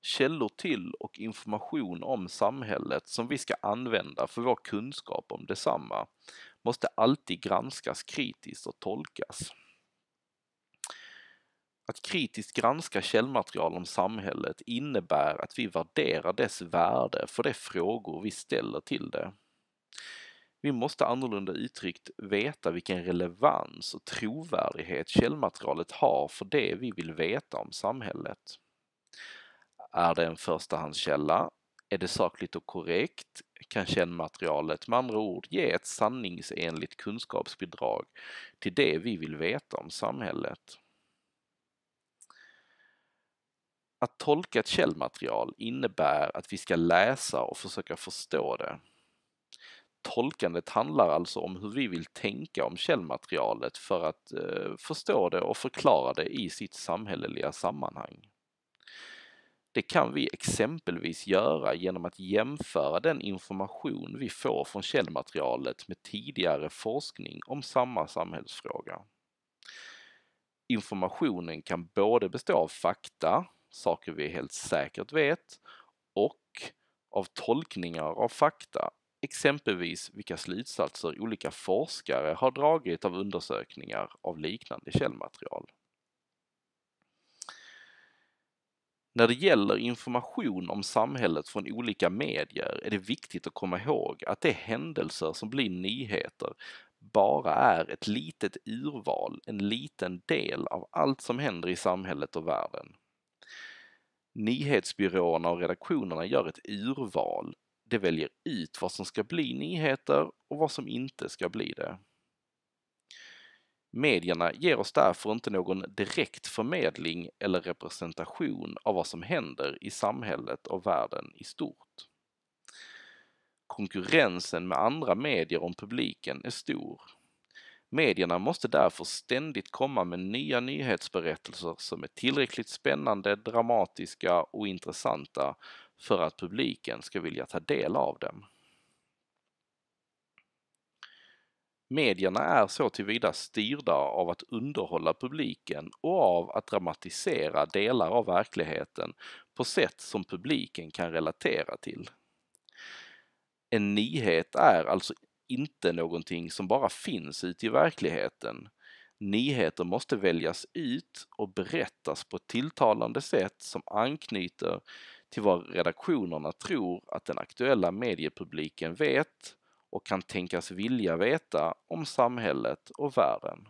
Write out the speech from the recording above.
källor till och information om samhället som vi ska använda för vår kunskap om detsamma måste alltid granskas kritiskt och tolkas. Att kritiskt granska källmaterial om samhället innebär att vi värderar dess värde för de frågor vi ställer till det. Vi måste annorlunda uttryckt veta vilken relevans och trovärdighet källmaterialet har för det vi vill veta om samhället. Är det en förstahandskälla? Är det sakligt och korrekt? Kan källmaterialet med andra ord ge ett sanningsenligt kunskapsbidrag till det vi vill veta om samhället? Att tolka ett källmaterial innebär att vi ska läsa och försöka förstå det. Tolkandet handlar alltså om hur vi vill tänka om källmaterialet för att eh, förstå det och förklara det i sitt samhälleliga sammanhang. Det kan vi exempelvis göra genom att jämföra den information vi får från källmaterialet med tidigare forskning om samma samhällsfråga. Informationen kan både bestå av fakta, saker vi helt säkert vet, och av tolkningar av fakta, exempelvis vilka slutsatser olika forskare har dragit av undersökningar av liknande källmaterial. När det gäller information om samhället från olika medier är det viktigt att komma ihåg att de händelser som blir nyheter bara är ett litet urval, en liten del av allt som händer i samhället och världen. Nyhetsbyråerna och redaktionerna gör ett urval. De väljer ut vad som ska bli nyheter och vad som inte ska bli det. Medierna ger oss därför inte någon direkt förmedling eller representation av vad som händer i samhället och världen i stort. Konkurrensen med andra medier om publiken är stor. Medierna måste därför ständigt komma med nya nyhetsberättelser som är tillräckligt spännande, dramatiska och intressanta för att publiken ska vilja ta del av dem. Medierna är så tillvida styrda av att underhålla publiken och av att dramatisera delar av verkligheten på sätt som publiken kan relatera till. En nyhet är alltså inte någonting som bara finns ute i verkligheten. Nyheter måste väljas ut och berättas på ett tilltalande sätt som anknyter till vad redaktionerna tror att den aktuella mediepubliken vet och kan tänkas vilja veta om samhället och världen.